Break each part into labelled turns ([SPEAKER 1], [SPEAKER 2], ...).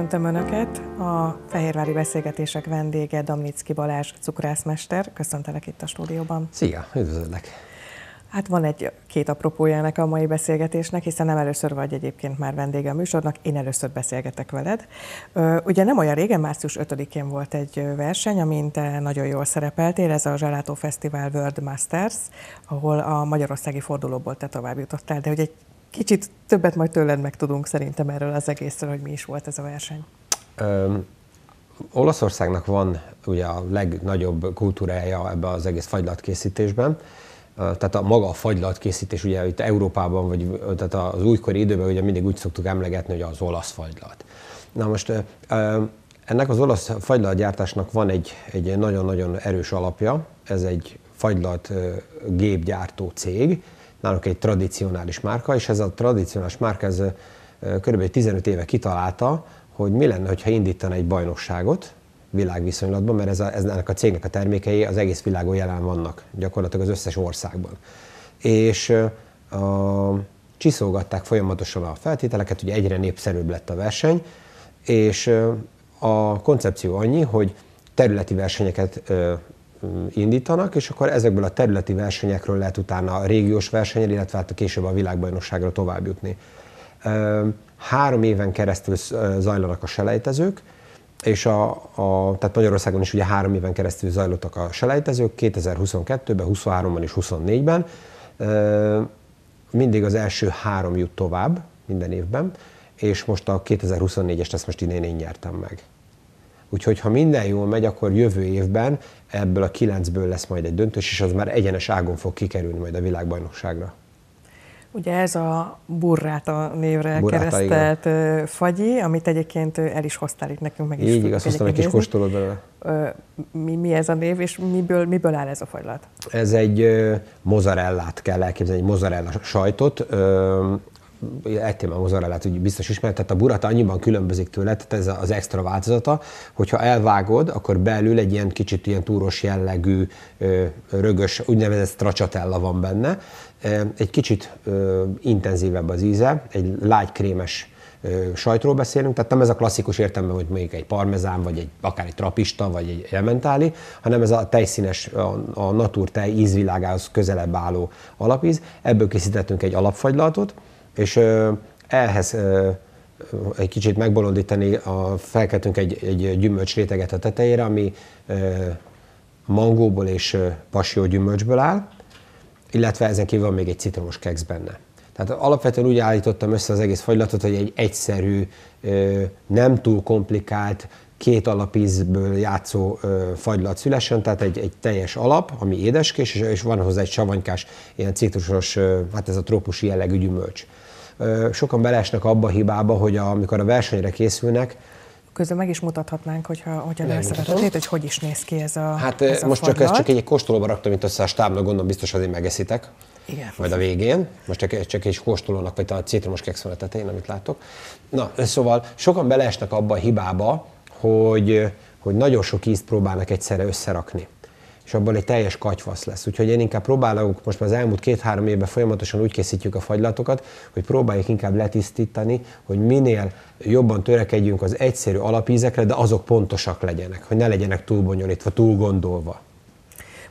[SPEAKER 1] Köszöntöm Önöket! A Fehérvári Beszélgetések vendége Damnicki Balázs cukrászmester. Köszöntelek itt a stúdióban.
[SPEAKER 2] Szia, üdvözöllek!
[SPEAKER 1] Hát van egy két apropójának a mai beszélgetésnek, hiszen nem először vagy egyébként már vendége a műsornak, én először beszélgetek veled. Ugye nem olyan régen, március 5-én volt egy verseny, amint te nagyon jól szerepeltél, ez a Zsalátó Fesztivál World Masters, ahol a Magyarországi fordulóból te tovább jutottál, de hogy egy Kicsit többet majd tőled megtudunk szerintem erről az egészről, hogy mi is volt ez a verseny.
[SPEAKER 2] Um. Olaszországnak van ugye a legnagyobb kultúrája ebbe az egész fagylatkészítésben, tehát a maga a fagylatkészítés, ugye itt Európában, vagy tehát az újkori időben ugye mindig úgy szoktuk emlegetni, hogy az olasz fagylat. Na most ennek az olasz fagylatgyártásnak van egy, egy nagyon-nagyon erős alapja, ez egy fagylat gépgyártó cég, náluk egy tradicionális márka, és ez a tradicionális márka ez kb. 15 éve kitalálta, hogy mi lenne, ha indítana egy bajnokságot világviszonylatban, mert ez a, ez, ennek a cégnek a termékei az egész világon jelen vannak, gyakorlatilag az összes országban. És a, csiszolgatták folyamatosan a feltételeket, ugye egyre népszerűbb lett a verseny, és a koncepció annyi, hogy területi versenyeket Mm, indítanak, és akkor ezekből a területi versenyekről lehet utána a régiós versenyre, illetve hát később a világbajnokságra tovább jutni. Három éven keresztül zajlanak a selejtezők, és a, a, tehát Magyarországon is ugye három éven keresztül zajlottak a selejtezők, 2022-ben, 23-ban és 24-ben. Mindig az első három jut tovább minden évben, és most a 2024-est ezt most idén én nyertem meg. Úgyhogy ha minden jól megy, akkor jövő évben ebből a kilencből lesz majd egy döntős, és az már egyenes ágon fog kikerülni majd a világbajnokságra.
[SPEAKER 1] Ugye ez a a névre burráta, keresztelt igen. fagyi, amit egyébként el is hoztál itt nekünk, meg is Így igaz, hoztam egy kis kóstolót belőle. Mi, mi ez a név, és miből, miből áll ez a fagylat?
[SPEAKER 2] Ez egy mozarellát kell elképzelni, egy mozarella sajtot egy már az arra lehet, hogy biztos ismert, tehát a burata annyiban különbözik tőle, tehát ez az extra változata, hogyha elvágod, akkor belül egy ilyen kicsit ilyen túros jellegű, rögös, úgynevezett stracciatella van benne. Egy kicsit intenzívebb az íze, egy lágy krémes sajtról beszélünk, tehát nem ez a klasszikus értelme, hogy mondjuk egy parmezán, vagy egy, akár egy trapista, vagy egy elementáli, hanem ez a tejszínes, a, a natúr tej ízvilágához közelebb álló alapíz. Ebből készítettünk egy alapfagylatot, és ehhez egy kicsit megbolondítani, a, felkeltünk egy, egy réteget a tetejére, ami mangóból és pasió gyümölcsből áll, illetve ezen kívül van még egy citromos keksz benne. Tehát alapvetően úgy állítottam össze az egész fagylatot, hogy egy egyszerű, nem túl komplikált, két alapízből játszó fagylat szülessen, tehát egy, egy teljes alap, ami édeskés, és, és van hozzá egy savanykás, ilyen citrusos, hát ez a trópusi jellegű gyümölcs sokan belesnek abba a hibába, hogy a, amikor a versenyre készülnek,
[SPEAKER 1] Közben meg is mutathatnánk, hogyha, hogyha nem szeretnéd, hogy hogy is néz ki ez a Hát ez most a csak, ez csak egy
[SPEAKER 2] kóstolóba raktam mint össze a stábnak, gondolom biztos azért megeszitek. Igen. Majd a végén. Most csak, csak egy kóstolónak, vagy talán citromos keksz van a tetején, amit látok. Na, szóval sokan beleesnek abba a hibába, hogy, hogy nagyon sok ízt próbálnak egyszerre összerakni és abból egy teljes katyfasz lesz. Úgyhogy én inkább próbálok, most már az elmúlt két-három évben folyamatosan úgy készítjük a fagylatokat, hogy próbáljuk inkább letisztítani, hogy minél jobban törekedjünk az egyszerű alapízekre, de azok pontosak legyenek, hogy ne legyenek túl bonyolítva, túl gondolva.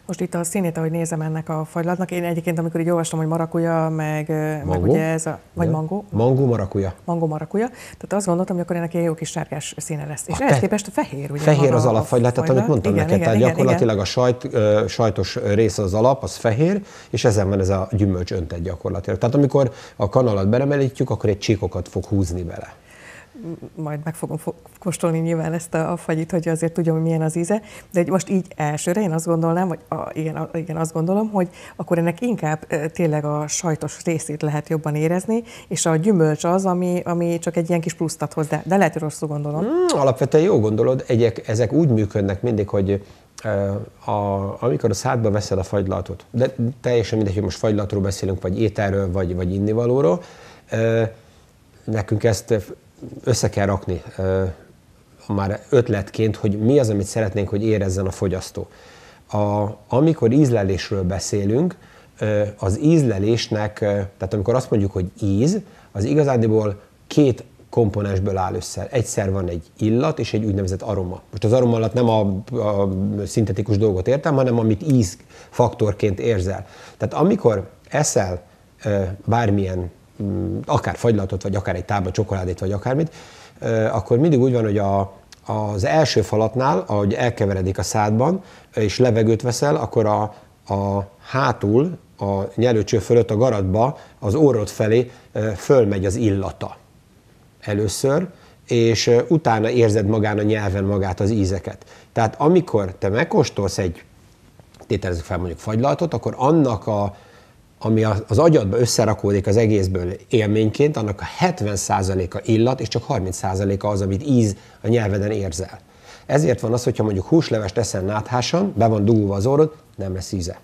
[SPEAKER 1] Most itt a színét, ahogy nézem ennek a fagylatnak, én egyébként, amikor így olvastam, hogy marakuja, meg, meg ugye ez a, vagy Igen. mangó.
[SPEAKER 2] Mangó marakuja.
[SPEAKER 1] Mangó marakuja. Tehát azt gondoltam, hogy akkor ennek egy jó kis sárgás színe lesz. És a ah, ehhez te... képest a fehér, ugye? Fehér az alapfagylat, tehát amit mondtam igen, neked. Igen, tehát igen, gyakorlatilag igen.
[SPEAKER 2] a sajt, sajtos része az alap, az fehér, és ezen van ez a gyümölcs öntet gyakorlatilag. Tehát amikor a kanalat beremelítjük, akkor egy csíkokat fog húzni bele
[SPEAKER 1] majd meg fogom kóstolni nyilván ezt a, fagyit, hogy azért tudjam, hogy milyen az íze, de most így elsőre én azt gondolnám, vagy a, igen, a, igen, azt gondolom, hogy akkor ennek inkább e, tényleg a sajtos részét lehet jobban érezni, és a gyümölcs az, ami, ami csak egy ilyen kis pluszt ad hozzá, de lehet, hogy rosszul gondolom.
[SPEAKER 2] Mm, alapvetően jó gondolod, egyek, ezek úgy működnek mindig, hogy a, amikor a szádba veszed a fagylatot, de teljesen mindegy, hogy most fagylatról beszélünk, vagy ételről, vagy, vagy innivalóról, nekünk ezt össze kell rakni már ötletként, hogy mi az, amit szeretnénk, hogy érezzen a fogyasztó. A, amikor ízlelésről beszélünk, az ízlelésnek, tehát amikor azt mondjuk, hogy íz, az igazándiból két komponensből áll össze. Egyszer van egy illat és egy úgynevezett aroma. Most az aroma alatt nem a, a szintetikus dolgot értem, hanem amit íz faktorként érzel. Tehát amikor eszel bármilyen Mm, akár fagylatot, vagy akár egy tábla csokoládét, vagy akármit, akkor mindig úgy van, hogy a, az első falatnál, ahogy elkeveredik a szádban, és levegőt veszel, akkor a, a hátul, a nyelőcső fölött a garatba, az orrod felé fölmegy az illata először, és utána érzed magán a nyelven magát, az ízeket. Tehát amikor te megkóstolsz egy, tételezzük fel mondjuk fagylaltot, akkor annak a, ami az agyadba összerakódik az egészből élményként, annak a 70%-a illat, és csak 30%-a az, amit íz a nyelveden érzel. Ezért van az, hogyha mondjuk húslevest eszel náthásan, be van dugulva az orrod, nem lesz íze.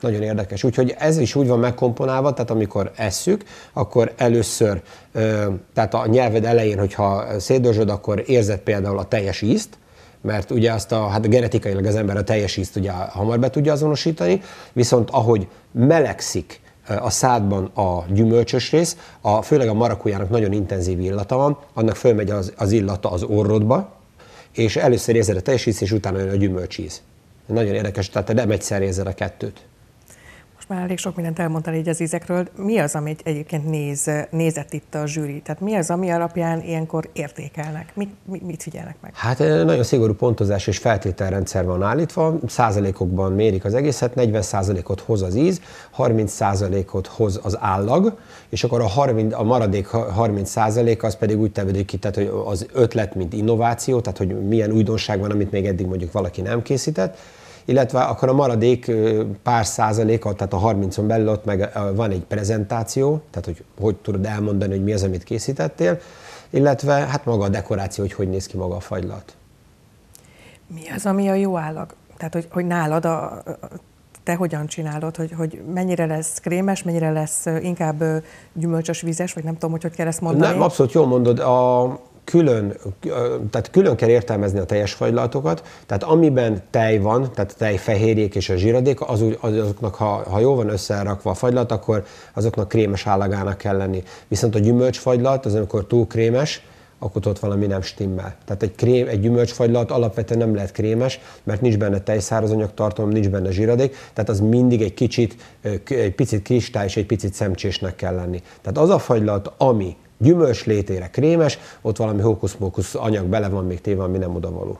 [SPEAKER 2] Nagyon érdekes. Úgyhogy ez is úgy van megkomponálva, tehát amikor esszük, akkor először, tehát a nyelved elején, hogyha szédőzsöd, akkor érzed például a teljes ízt, mert ugye azt a, hát genetikailag az ember a teljes ízt ugye hamar be tudja azonosítani, viszont ahogy melegszik eh, a szádban a gyümölcsös rész, a, főleg a marakujának nagyon intenzív illata van, annak fölmegy az, az illata az orrodba, és először érzed a teljes ízt, és utána jön a gyümölcsíz. Nagyon érdekes, tehát te nem egyszer érzed a kettőt.
[SPEAKER 1] Most már elég sok mindent elmondtál így az ízekről. Mi az, amit egyébként néz, nézett itt a zsűri? Tehát mi az, ami alapján ilyenkor értékelnek? Mit, mit, mit figyelnek meg? Hát
[SPEAKER 2] nagyon szigorú pontozás és feltételrendszer van állítva. Százalékokban mérik az egészet, 40 százalékot hoz az íz, 30 százalékot hoz az állag, és akkor a, 30, a maradék 30 százalék az pedig úgy tevődik ki, tehát hogy az ötlet, mint innováció, tehát hogy milyen újdonság van, amit még eddig mondjuk valaki nem készített, illetve akkor a maradék pár százaléka, tehát a 30-on belül ott meg van egy prezentáció, tehát hogy hogy tudod elmondani, hogy mi az, amit készítettél, illetve hát maga a dekoráció, hogy hogy néz ki maga a fagylat.
[SPEAKER 1] Mi az, ami a jó állag? Tehát, hogy, hogy nálad a, te hogyan csinálod, hogy, hogy mennyire lesz krémes, mennyire lesz inkább gyümölcsös, vízes, vagy nem tudom, hogy hogy kell ezt mondani. Nem, abszolút
[SPEAKER 2] jól mondod. A, külön, tehát külön kell értelmezni a teljes fagylaltokat, tehát amiben tej van, tehát a tejfehérjék és a zsíradék, az, azoknak, ha, ha jól van összerakva a fagylat, akkor azoknak krémes állagának kell lenni. Viszont a gyümölcsfagylat, az amikor túl krémes, akkor ott valami nem stimmel. Tehát egy, krém, egy gyümölcsfagylat alapvetően nem lehet krémes, mert nincs benne tejszárazanyag tartalom, nincs benne zsíradék, tehát az mindig egy kicsit, egy picit kristály és egy picit szemcsésnek kell lenni. Tehát az a fagylat, ami gyümölcs létére krémes, ott valami hókusz-mókusz anyag bele van még téve, ami nem odavaló.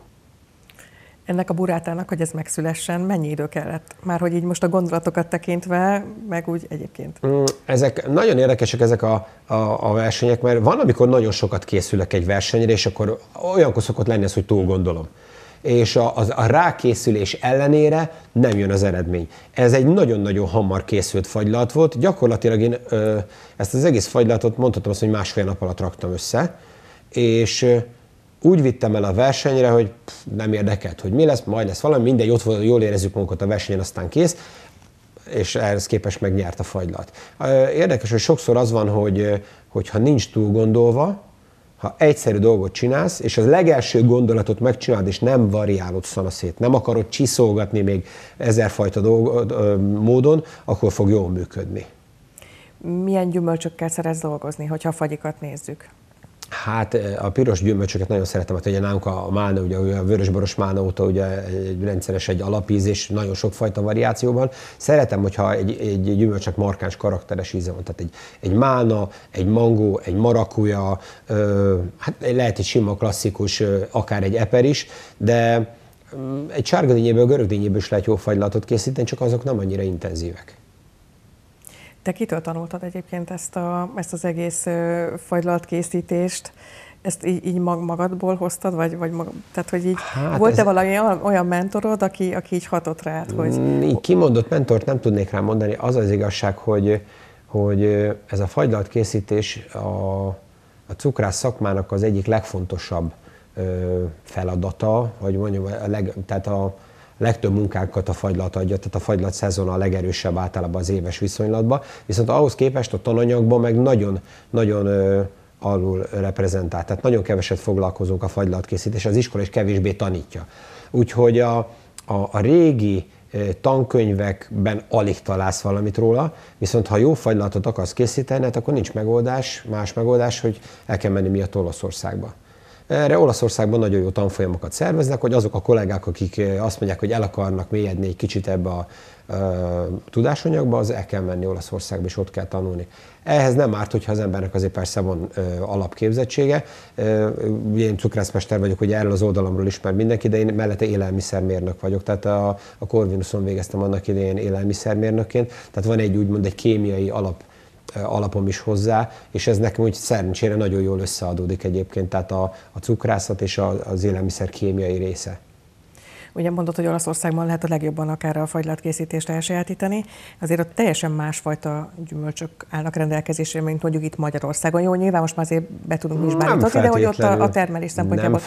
[SPEAKER 1] Ennek a burátának, hogy ez megszülessen, mennyi idő kellett? Már hogy így most a gondolatokat tekintve, meg úgy egyébként.
[SPEAKER 2] Mm, ezek nagyon érdekesek ezek a, a, a versenyek, mert van, amikor nagyon sokat készülök egy versenyre, és akkor olyankor szokott lenni ez, hogy túl gondolom és a, a, a rákészülés ellenére nem jön az eredmény. Ez egy nagyon-nagyon hamar készült fagylat volt. Gyakorlatilag én ö, ezt az egész fagylatot mondhatom azt, hogy másfél nap alatt raktam össze, és ö, úgy vittem el a versenyre, hogy pff, nem érdekelt, hogy mi lesz, majd lesz valami, mindegy, ott volt, jól érezzük magunkat a versenyen, aztán kész és ehhez képest megnyert a fagylat. Érdekes, hogy sokszor az van, hogy hogyha nincs túl gondolva, ha egyszerű dolgot csinálsz, és az legelső gondolatot megcsinálod, és nem variálod szanaszét, nem akarod csiszolgatni még ezerfajta dolg, módon, akkor fog jól működni.
[SPEAKER 1] Milyen gyümölcsökkel szeretsz dolgozni, hogyha fagyikat nézzük?
[SPEAKER 2] Hát a piros gyümölcsöket nagyon szeretem, hát ugye nálunk a málna, ugye a vörösboros málna óta ugye egy rendszeres egy alapíz, és nagyon sokfajta variációban. Szeretem, hogyha egy, egy gyümölcsnek markáns karakteres íze van, tehát egy, egy málna, egy mangó, egy marakuja, ö, hát lehet egy sima klasszikus, akár egy eper is, de mm, egy görög dinnyéből is lehet jó fagylatot készíteni, csak azok nem annyira intenzívek.
[SPEAKER 1] Te kitől tanultad egyébként ezt, a, ezt az egész fagylaltkészítést? Ezt így, így magadból hoztad, vagy, vagy mag, tehát hogy így hát volt-e ez... valami olyan mentorod, aki, aki így hatott rád? Hogy... Mm, így
[SPEAKER 2] kimondott mentort nem tudnék rá mondani. Az az igazság, hogy, hogy ez a fagylaltkészítés a, a cukrász szakmának az egyik legfontosabb feladata, vagy mondjam, a leg, tehát a, legtöbb munkánkat a fagylat adja, tehát a fagylat szezon a legerősebb általában az éves viszonylatban, viszont ahhoz képest a tananyagban meg nagyon-nagyon alul reprezentált. Tehát nagyon keveset foglalkozunk a fagylatkészítés, az iskola is kevésbé tanítja. Úgyhogy a, a, a régi tankönyvekben alig találsz valamit róla, viszont ha jó fagylatot akarsz készíteni, hát akkor nincs megoldás, más megoldás, hogy el kell menni miatt Olaszországba. Erre Olaszországban nagyon jó tanfolyamokat szerveznek, hogy azok a kollégák, akik eh, azt mondják, hogy el akarnak mélyedni egy kicsit ebbe a eh, tudásanyagba, az el kell menni Olaszországba, és ott kell tanulni. Ehhez nem árt, hogyha az embernek azért persze van ö, eh, alapképzettsége. Ö, én cukrászmester vagyok, hogy erről az oldalamról ismer mindenki, de én mellette élelmiszermérnök vagyok. Tehát a, a Corvinuson végeztem annak idején élelmiszermérnökként, tehát van egy úgymond egy kémiai alap alapom is hozzá, és ez nekem úgy szerencsére nagyon jól összeadódik egyébként, tehát a, a cukrászat és a, az élelmiszer kémiai része.
[SPEAKER 1] Ugye mondott, hogy Olaszországban lehet a legjobban akár a fagylatkészítést elsajátítani, azért ott teljesen másfajta gyümölcsök állnak rendelkezésre, mint mondjuk itt Magyarországon. Jó, nyilván most már azért be tudunk is bántani, de hogy ott a, a termelés szempontjából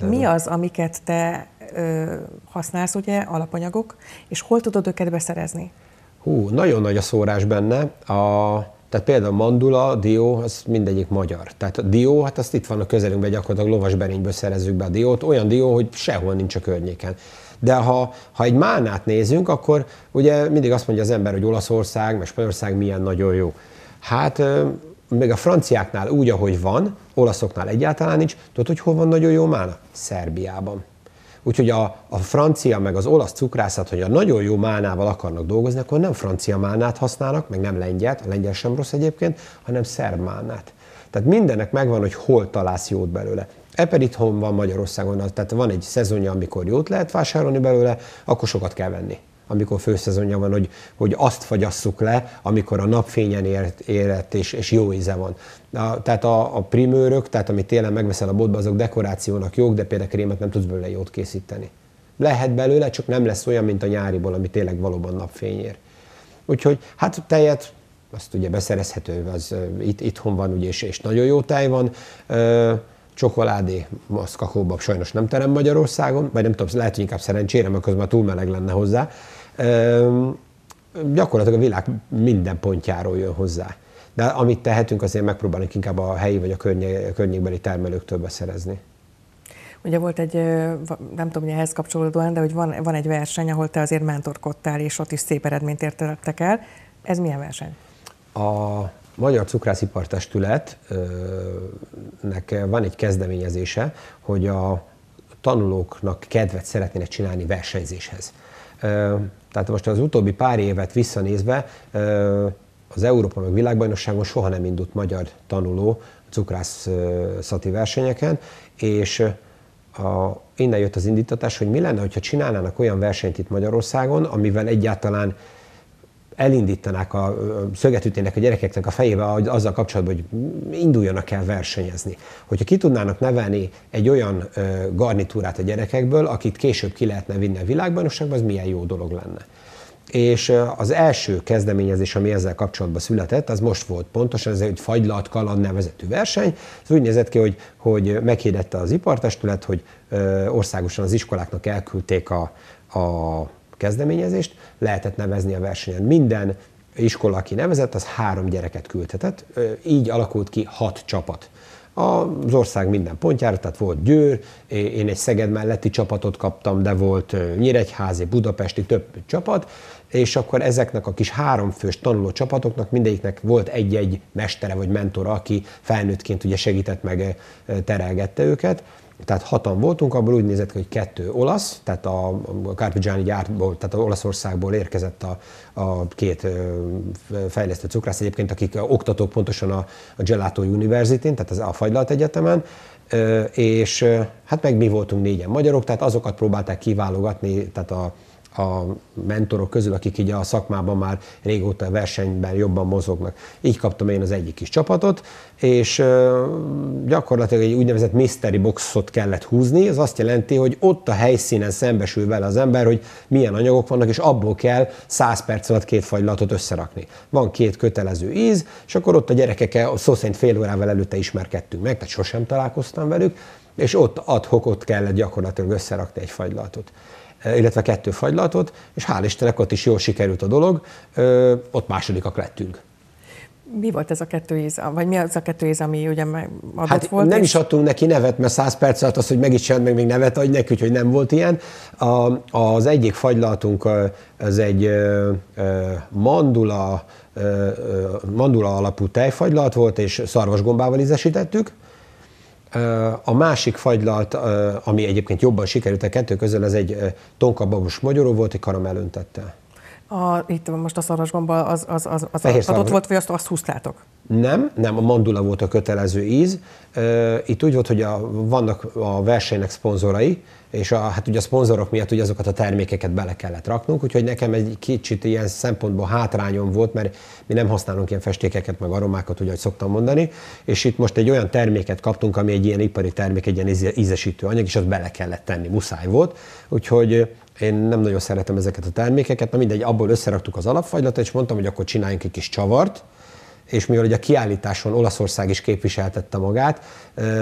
[SPEAKER 1] mi az, amiket te ö, használsz, ugye, alapanyagok, és hol tudod őket beszerezni?
[SPEAKER 2] Hú, nagyon nagy a szórás benne. A, tehát például mandula, dió, az mindegyik magyar. Tehát a dió, hát azt itt van a közelünkben, gyakorlatilag lovasberényből szerezzük be a diót, olyan dió, hogy sehol nincs a környéken. De ha, ha egy málnát nézünk, akkor ugye mindig azt mondja az ember, hogy Olaszország, meg Spanyolország milyen nagyon jó. Hát még a franciáknál úgy, ahogy van, olaszoknál egyáltalán nincs, tudod, hogy hol van nagyon jó málna? Szerbiában. Úgyhogy a, a francia meg az olasz cukrászat, hogy a nagyon jó málnával akarnak dolgozni, akkor nem francia málnát használnak, meg nem lengyelt, a lengyel sem rossz egyébként, hanem szerb málnát. Tehát mindennek megvan, hogy hol találsz jót belőle. Eper itthon van Magyarországon, tehát van egy szezonja, amikor jót lehet vásárolni belőle, akkor sokat kell venni amikor főszezonja van, hogy, hogy azt fagyasszuk le, amikor a napfényen élet, élet és, és jó íze van. A, tehát a, a primőrök, tehát amit télen megveszel a botba, azok dekorációnak jók, de például krémet nem tudsz belőle jót készíteni. Lehet belőle, csak nem lesz olyan, mint a nyáriból, ami tényleg valóban napfényér. Úgyhogy hát tejet azt ugye beszerezhető, az itt, itthon van, ugye, és, és nagyon jó tej van. Ö, csokoládé, az kakóbab sajnos nem terem Magyarországon, vagy nem tudom, lehet, hogy inkább szerencsére, mert közben túl meleg lenne hozzá gyakorlatilag a világ minden pontjáról jön hozzá. De amit tehetünk, azért megpróbálunk inkább a helyi vagy a környékbeli termelőktől beszerezni.
[SPEAKER 1] Ugye volt egy, nem tudom, hogy ehhez kapcsolódóan, de hogy van, van egy verseny, ahol te azért mentorkodtál, és ott is szép eredményt értettek el. Ez milyen verseny?
[SPEAKER 2] A Magyar Cukrászipartestületnek van egy kezdeményezése, hogy a tanulóknak kedvet szeretnének csinálni versenyzéshez. Tehát most az utóbbi pár évet visszanézve, az Európa meg világbajnokságon soha nem indult magyar tanuló cukrászati versenyeken, és a, innen jött az indítatás, hogy mi lenne, hogyha csinálnának olyan versenyt itt Magyarországon, amivel egyáltalán elindítanák a szögetütének a gyerekeknek a fejébe azzal kapcsolatban, hogy induljanak el versenyezni. Hogyha ki tudnának nevelni egy olyan garnitúrát a gyerekekből, akit később ki lehetne vinni a világbajnokságba, az milyen jó dolog lenne. És az első kezdeményezés, ami ezzel kapcsolatban született, az most volt pontosan, ez egy fagylat kaland nevezetű verseny. Ez úgy nézett ki, hogy, hogy meghirdette az ipartestület, hogy országosan az iskoláknak elküldték a, a kezdeményezést, lehetett nevezni a versenyen. Minden iskola, aki nevezett, az három gyereket küldhetett, így alakult ki hat csapat az ország minden pontjára, tehát volt Győr, én egy Szeged melletti csapatot kaptam, de volt Nyíregyházi, Budapesti, több csapat, és akkor ezeknek a kis háromfős tanuló csapatoknak mindegyiknek volt egy-egy mestere vagy mentora, aki felnőttként ugye segített meg, terelgette őket, tehát hatan voltunk, abból úgy nézett hogy kettő olasz, tehát a Carpigiani gyárból, tehát a Olaszországból érkezett a, a két fejlesztő cukrász egyébként, akik oktatók pontosan a, a Gelato University-n, tehát az a Fagylalt Egyetemen, és hát meg mi voltunk négyen magyarok, tehát azokat próbálták kiválogatni, tehát a, a mentorok közül, akik így a szakmában már régóta versenyben jobban mozognak. Így kaptam én az egyik kis csapatot, és gyakorlatilag egy úgynevezett mystery boxot kellett húzni, ez azt jelenti, hogy ott a helyszínen szembesül vele az ember, hogy milyen anyagok vannak, és abból kell 100 perc alatt két fagylatot összerakni. Van két kötelező íz, és akkor ott a gyerekekkel szó szerint fél órával előtte ismerkedtünk meg, tehát sosem találkoztam velük, és ott ad hokot kellett gyakorlatilag összerakni egy fagylatot illetve kettő fagylatot, és hál' Istenek ott is jól sikerült a dolog, ott másodikak lettünk.
[SPEAKER 1] Mi volt ez a kettő íz, vagy mi az a kettő íz, ami ugye adott hát volt? Nem és... is
[SPEAKER 2] adtunk neki nevet, mert 100 perc alatt az, hogy meg is csináld, meg még nevet adj neki, úgyhogy nem volt ilyen. A, az egyik fagylatunk az egy mandula, mandula alapú tejfagylat volt, és szarvasgombával ízesítettük a másik fagylalt, ami egyébként jobban sikerült a kettő közül, az egy tonkababos magyaró volt, egy öntette.
[SPEAKER 1] A, itt most a szarvasgomba az, az, az, az adott adott volt, vagy azt, azt
[SPEAKER 2] húztátok? Nem, nem, a mandula volt a kötelező íz. Itt úgy volt, hogy a, vannak a versenynek szponzorai, és a, hát ugye a szponzorok miatt ugye azokat a termékeket bele kellett raknunk, úgyhogy nekem egy kicsit ilyen szempontból hátrányom volt, mert mi nem használunk ilyen festékeket, meg aromákat, ugye, ahogy szoktam mondani, és itt most egy olyan terméket kaptunk, ami egy ilyen ipari termék, egy ilyen ízesítő anyag, és azt bele kellett tenni, muszáj volt, úgyhogy én nem nagyon szeretem ezeket a termékeket, na mindegy, abból összeraktuk az alapfagylatot, és mondtam, hogy akkor csináljunk egy kis csavart, és mivel ugye a kiállításon Olaszország is képviseltette magát,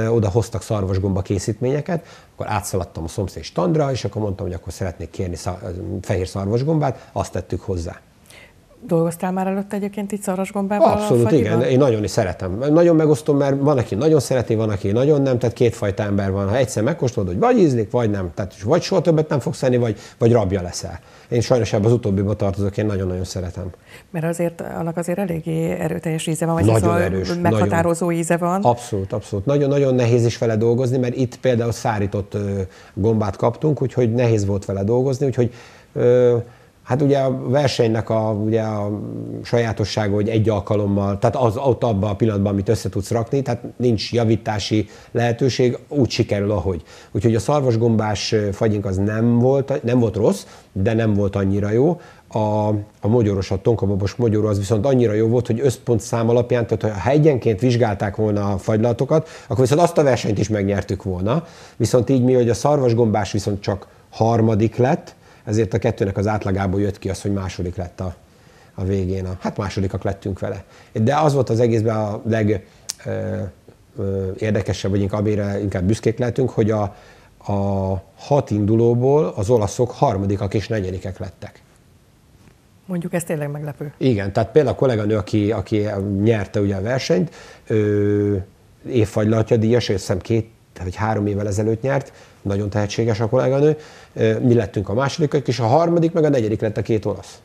[SPEAKER 2] oda hoztak szarvasgomba készítményeket, akkor átszaladtam a szomszéd standra, és akkor mondtam, hogy akkor szeretnék kérni fehér szarvasgombát, azt tettük hozzá.
[SPEAKER 1] Dolgoztál már előtte egyébként itt gombával? Abszolút, igen. Én
[SPEAKER 2] nagyon is szeretem. Nagyon megosztom, mert van, aki nagyon szereti, van, aki nagyon nem, tehát kétfajta ember van. Ha egyszer megkóstolod, hogy vagy ízlik, vagy nem. Tehát vagy soha többet nem fogsz enni, vagy, vagy rabja leszel. Én sajnos ebben az utóbbiba tartozok, én nagyon-nagyon szeretem.
[SPEAKER 1] Mert azért annak azért eléggé erőteljes íze van, vagy nagyon az szóval erős, meghatározó nagyon. íze van.
[SPEAKER 2] Abszolút, abszolút. Nagyon-nagyon nehéz is vele dolgozni, mert itt például szárított gombát kaptunk, úgyhogy nehéz volt vele dolgozni, úgyhogy ö, Hát ugye a versenynek a, ugye a sajátossága, hogy egy alkalommal, tehát az ott abban a pillanatban, amit össze tudsz rakni, tehát nincs javítási lehetőség, úgy sikerül, ahogy. Úgyhogy a szarvasgombás fagyink az nem volt, nem volt rossz, de nem volt annyira jó. A, a magyaros, a tonkababos magyar az viszont annyira jó volt, hogy összpont szám alapján, tehát ha egyenként vizsgálták volna a fagylatokat, akkor viszont azt a versenyt is megnyertük volna. Viszont így mi, hogy a szarvasgombás viszont csak harmadik lett, ezért a kettőnek az átlagából jött ki az, hogy második lett a, a végén. A, hát másodikak lettünk vele. De az volt az egészben a leg ö, ö, érdekesebb, vagy inkább, amire inkább büszkék lehetünk, hogy a, a hat indulóból az olaszok harmadikak és negyedikek lettek.
[SPEAKER 1] Mondjuk ez tényleg meglepő.
[SPEAKER 2] Igen, tehát például a kolléganő, aki, aki nyerte ugye a versenyt, ő, évfagylatja díjas, és szem két tehát hogy három évvel ezelőtt nyert, nagyon tehetséges a kolléganő, mi lettünk a másodikak, és a harmadik, meg a negyedik lett a két olasz.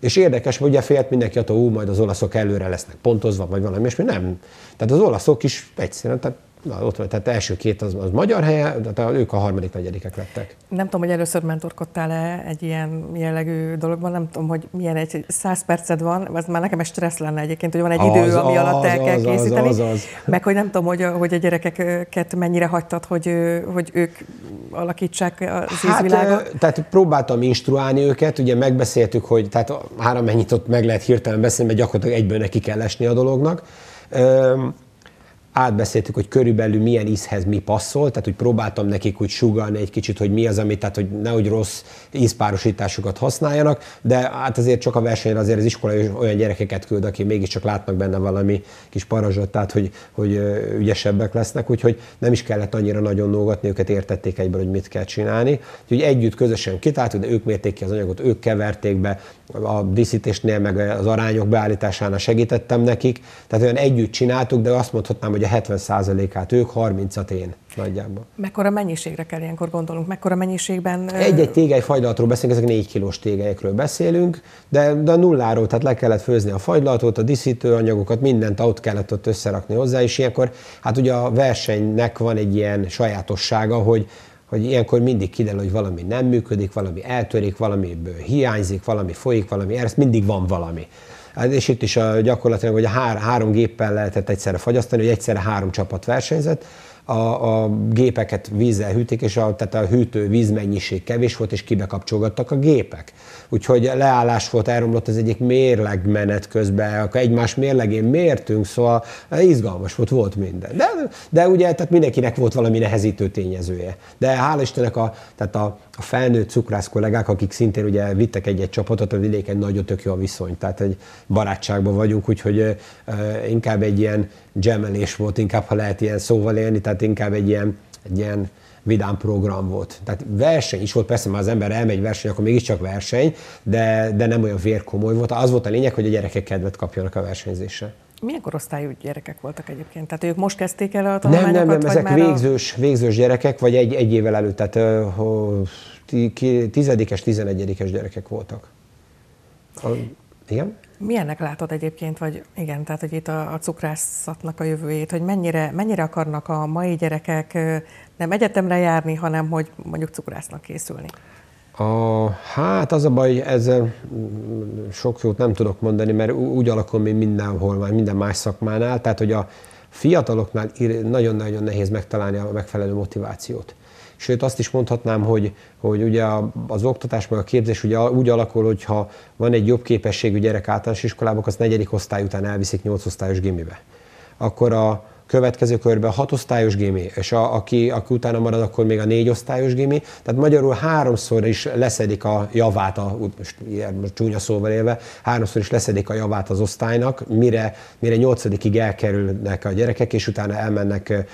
[SPEAKER 2] És érdekes, hogy ugye félt mindenki hogy majd az olaszok előre lesznek pontozva, vagy valami, és mi nem. Tehát az olaszok is egyszerűen, tehát Na, ott volt, tehát első két az, az magyar helye, de ők a harmadik negyedikek lettek.
[SPEAKER 1] Nem tudom, hogy először mentorkodtál-e egy ilyen jellegű dologban, nem tudom, hogy milyen egy száz perced van, az már nekem egy stressz lenne egyébként, hogy van egy az, idő, az, ami alatt el az, kell az, készíteni, az, az, az. meg hogy nem tudom, hogy a, hogy a gyerekeket mennyire hagytad, hogy, hogy ők alakítsák az hát, ízvilágot.
[SPEAKER 2] Tehát próbáltam instruálni őket, ugye megbeszéltük, hogy tehát három mennyit ott meg lehet hirtelen beszélni, mert gyakorlatilag egyből neki kell esni a dolognak. Üm, átbeszéltük, hogy körülbelül milyen ízhez mi passzol, tehát úgy próbáltam nekik úgy sugalni egy kicsit, hogy mi az, amit, tehát hogy nehogy rossz ízpárosításokat használjanak, de hát azért csak a versenyre azért az iskola olyan gyerekeket küld, aki mégiscsak látnak benne valami kis parazsot, tehát hogy, hogy ügyesebbek lesznek, úgyhogy nem is kellett annyira nagyon nógatni, őket értették egyből, hogy mit kell csinálni. Úgyhogy együtt közösen kitáltuk, de ők mérték ki az anyagot, ők keverték be, a díszítésnél meg az arányok beállításánál segítettem nekik, tehát olyan együtt csináltuk, de azt mondhatnám, hogy a 70%-át ők, 30-at én nagyjából.
[SPEAKER 1] Mekkora mennyiségre kell ilyenkor gondolunk? Mekkora mennyiségben? Egy-egy
[SPEAKER 2] tégely fagylatról beszélünk, ezek 4 kilós tégelyekről beszélünk, de, de nulláról, tehát le kellett főzni a fajlatot, a anyagokat mindent ott kellett ott összerakni hozzá, és ilyenkor, hát ugye a versenynek van egy ilyen sajátossága, hogy hogy ilyenkor mindig kiderül, hogy valami nem működik, valami eltörik, valamiből hiányzik, valami folyik, valami, ezt mindig van valami. Hát és itt is a, gyakorlatilag hogy a hár, három géppel lehetett egyszerre fagyasztani, hogy egyszerre három csapat versenyzett, a, a gépeket vízzel hűtik, és a, tehát a hűtő vízmennyiség kevés volt, és kibekapcsolgattak a gépek. Úgyhogy leállás volt, elromlott az egyik mérlegmenet közben, akkor egymás mérlegén mértünk, szóval izgalmas volt, volt minden. De, de ugye tehát mindenkinek volt valami nehezítő tényezője. De hál' Istennek a, tehát a, a felnőtt cukrász kollégák, akik szintén ugye vittek egy-egy csapatot, a vidéken nagyon tök jó a viszony, tehát egy barátságban vagyunk, úgyhogy uh, inkább egy ilyen gemelés volt, inkább ha lehet ilyen szóval élni, tehát inkább egy ilyen, egy ilyen vidám program volt. Tehát verseny is volt, persze, már az ember elmegy verseny, akkor mégiscsak verseny, de, de nem olyan vérkomoly volt. Az volt a lényeg, hogy a gyerekek kedvet kapjanak a versenyzésre.
[SPEAKER 1] Milyen korosztályú gyerekek voltak egyébként? Tehát ők most kezdték el a tanulmányokat? Nem, nem, nem, ezek végzős,
[SPEAKER 2] a... végzős gyerekek, vagy egy, egy évvel előtt, tehát uh, tizedikes, tizenegyedikes gyerekek voltak. A, igen?
[SPEAKER 1] Milyennek látod egyébként, vagy igen, tehát hogy itt a, a cukrászatnak a jövőjét, hogy mennyire, mennyire akarnak a mai gyerekek nem egyetemre járni, hanem hogy mondjuk cukrásznak készülni?
[SPEAKER 2] A, hát az a baj, ezzel sok jót nem tudok mondani, mert úgy alakul még mindenhol, már minden más szakmánál, tehát hogy a fiataloknál nagyon-nagyon nehéz megtalálni a megfelelő motivációt. Sőt, azt is mondhatnám, hogy, hogy ugye az oktatás meg a képzés ugye úgy alakul, hogy ha van egy jobb képességű gyerek általános iskolában, az negyedik osztály után elviszik nyolc osztályos gimibe. Akkor a, következő körben hat osztályos gimi és a, aki, aki utána marad, akkor még a négy osztályos gimi, Tehát magyarul háromszor is leszedik a javát, a, most ilyen csúnya szóval élve, háromszor is leszedik a javát az osztálynak, mire, mire nyolcadikig elkerülnek a gyerekek, és utána elmennek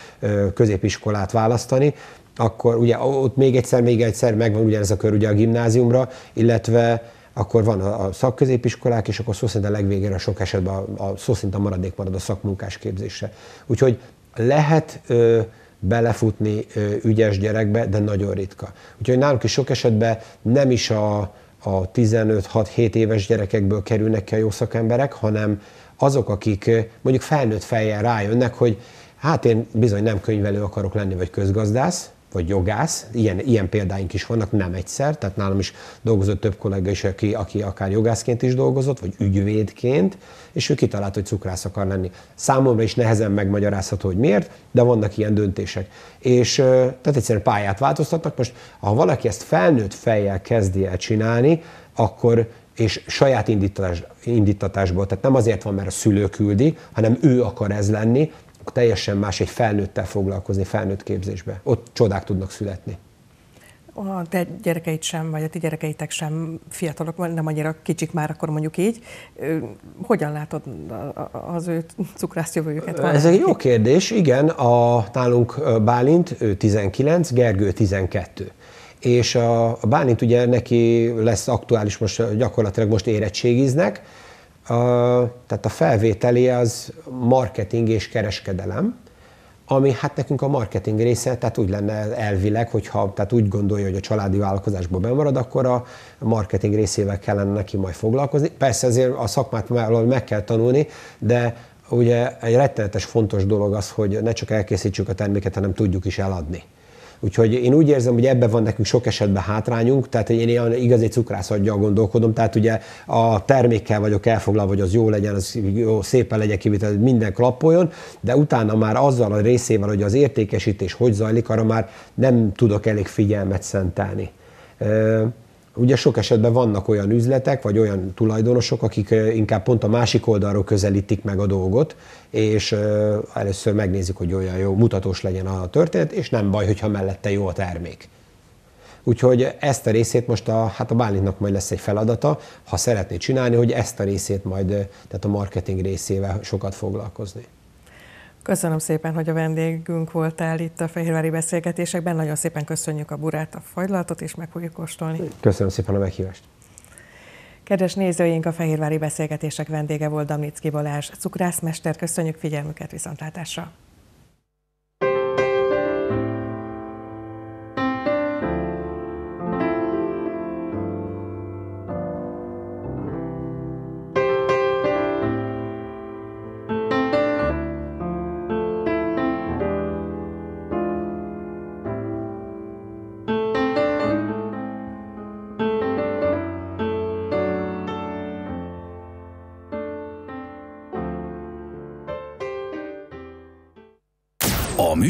[SPEAKER 2] középiskolát választani akkor ugye ott még egyszer, még egyszer megvan ugyanez a kör ugye a gimnáziumra, illetve akkor van a, a szakközépiskolák, és akkor szó szerint a legvégére sok esetben a, a szó szerint a maradék marad a szakmunkás képzése. Úgyhogy lehet ö, belefutni ö, ügyes gyerekbe, de nagyon ritka. Úgyhogy nálunk is sok esetben nem is a, a 15-6-7 éves gyerekekből kerülnek ki a jó szakemberek, hanem azok, akik mondjuk felnőtt fejjel rájönnek, hogy hát én bizony nem könyvelő akarok lenni, vagy közgazdász, vagy jogász, ilyen, ilyen példáink is vannak, nem egyszer, tehát nálam is dolgozott több kollega is, aki, aki akár jogászként is dolgozott, vagy ügyvédként, és ő kitalált, hogy cukrász akar lenni. Számomra is nehezen megmagyarázható, hogy miért, de vannak ilyen döntések. És tehát egyszerűen pályát változtatnak. Most, ha valaki ezt felnőtt fejjel kezdi el csinálni, akkor és saját indítatás, indítatásból, tehát nem azért van, mert a szülő küldi, hanem ő akar ez lenni, teljesen más egy felnőttel foglalkozni, felnőtt képzésbe. Ott csodák tudnak születni.
[SPEAKER 1] A te gyerekeid sem, vagy a ti gyerekeitek sem fiatalok, nem annyira kicsik már, akkor mondjuk így. Hogyan látod az ő cukrász jövőjüket? Ez egy
[SPEAKER 2] jó kérdés, igen. A, nálunk Bálint, ő 19, Gergő 12 és a Bálint ugye neki lesz aktuális, most gyakorlatilag most érettségiznek, tehát a felvételi az marketing és kereskedelem, ami hát nekünk a marketing része, tehát úgy lenne elvileg, hogyha tehát úgy gondolja, hogy a családi vállalkozásban bemarad, akkor a marketing részével kellene neki majd foglalkozni. Persze ezért a szakmát meg kell tanulni, de ugye egy rettenetes fontos dolog az, hogy ne csak elkészítsük a terméket, hanem tudjuk is eladni. Úgyhogy én úgy érzem, hogy ebben van nekünk sok esetben hátrányunk, tehát én ilyen igazi cukrászatgyal gondolkodom, tehát ugye a termékkel vagyok elfoglalva, hogy az jó legyen, az jó, szépen legyen kivitel, minden klappoljon, de utána már azzal a részével, hogy az értékesítés hogy zajlik, arra már nem tudok elég figyelmet szentelni. Ugye sok esetben vannak olyan üzletek, vagy olyan tulajdonosok, akik inkább pont a másik oldalról közelítik meg a dolgot, és először megnézik, hogy olyan jó, mutatós legyen a történet, és nem baj, hogyha mellette jó a termék. Úgyhogy ezt a részét most a, hát a Bálintnak majd lesz egy feladata, ha szeretné csinálni, hogy ezt a részét majd, tehát a marketing részével sokat foglalkozni.
[SPEAKER 1] Köszönöm szépen, hogy a vendégünk voltál itt a fehérvári beszélgetésekben. Nagyon szépen köszönjük a burát, a fagylatot, és meg fogjuk kóstolni.
[SPEAKER 2] Köszönöm szépen a meghívást.
[SPEAKER 1] Kedves nézőink, a Fehérvári Beszélgetések vendége volt Damnicki Balázs, cukrászmester. Köszönjük figyelmüket, viszontlátásra!